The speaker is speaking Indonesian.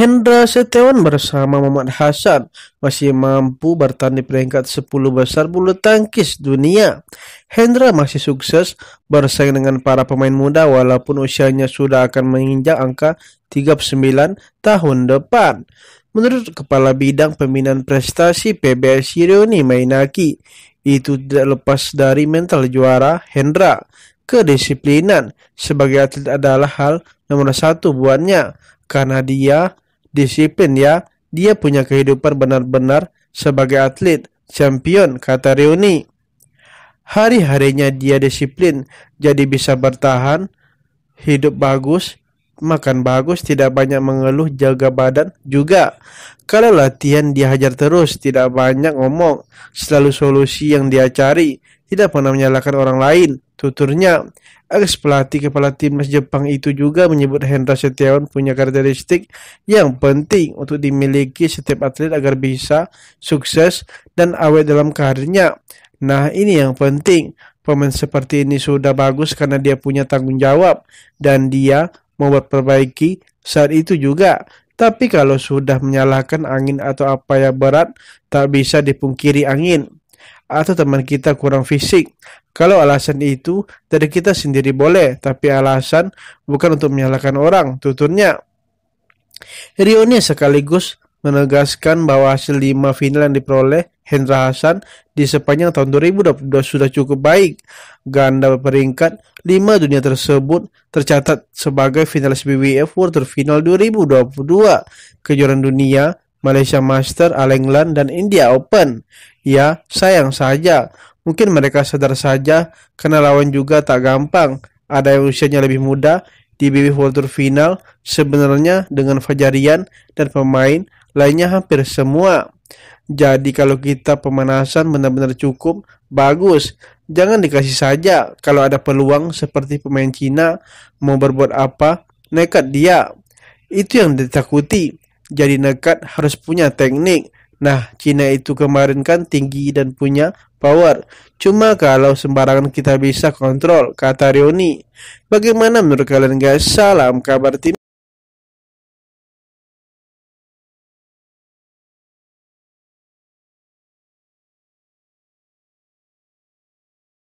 Hendra Setiawan bersama Muhammad Hasan masih mampu bertahan di peringkat 10 besar bulu tangkis dunia. Hendra masih sukses bersaing dengan para pemain muda walaupun usianya sudah akan menginjak angka 39 tahun depan. Menurut Kepala Bidang Pembinaan Prestasi PBSI Reuni Mainaki, itu tidak lepas dari mental juara Hendra. Kedisiplinan sebagai atlet adalah hal nomor satu buatnya karena dia disiplin ya. Dia punya kehidupan benar-benar sebagai atlet, champion, kata Reuni. Hari-harinya dia disiplin, jadi bisa bertahan, hidup bagus, makan bagus, tidak banyak mengeluh, jaga badan juga. Kalau latihan dia hajar terus, tidak banyak ngomong, selalu solusi yang dia cari, tidak pernah menyalahkan orang lain. Tuturnya, ex pelatih kepala timnas Jepang itu juga menyebut Hendra Setiawan punya karakteristik yang penting untuk dimiliki setiap atlet agar bisa sukses dan awet dalam karirnya. Nah, ini yang penting. Pemain seperti ini sudah bagus karena dia punya tanggung jawab dan dia mau perbaiki saat itu juga. Tapi kalau sudah menyalahkan angin atau apa yang berat, tak bisa dipungkiri angin atau teman kita kurang fisik. Kalau alasan itu dari kita sendiri boleh, tapi alasan bukan untuk menyalahkan orang, tuturnya. Rioni sekaligus menegaskan bahwa hasil lima final yang diperoleh Hendra Hasan di sepanjang tahun 2022 sudah cukup baik. Ganda peringkat lima dunia tersebut tercatat sebagai finalis BWF World Tour Final 2022. Kejuaraan dunia Malaysia Master, All dan India Open. Ya, sayang saja. Mungkin mereka sadar saja, karena lawan juga tak gampang. Ada yang usianya lebih muda, di BB World Tour final, sebenarnya dengan Fajarian dan pemain lainnya hampir semua. Jadi kalau kita pemanasan benar-benar cukup, bagus. Jangan dikasih saja kalau ada peluang seperti pemain Cina mau berbuat apa, nekat dia. Itu yang ditakuti jadi nekat harus punya teknik. Nah, Cina itu kemarin kan tinggi dan punya power. Cuma kalau sembarangan kita bisa kontrol, kata Rioni. Bagaimana menurut kalian guys? Salam kabar tim.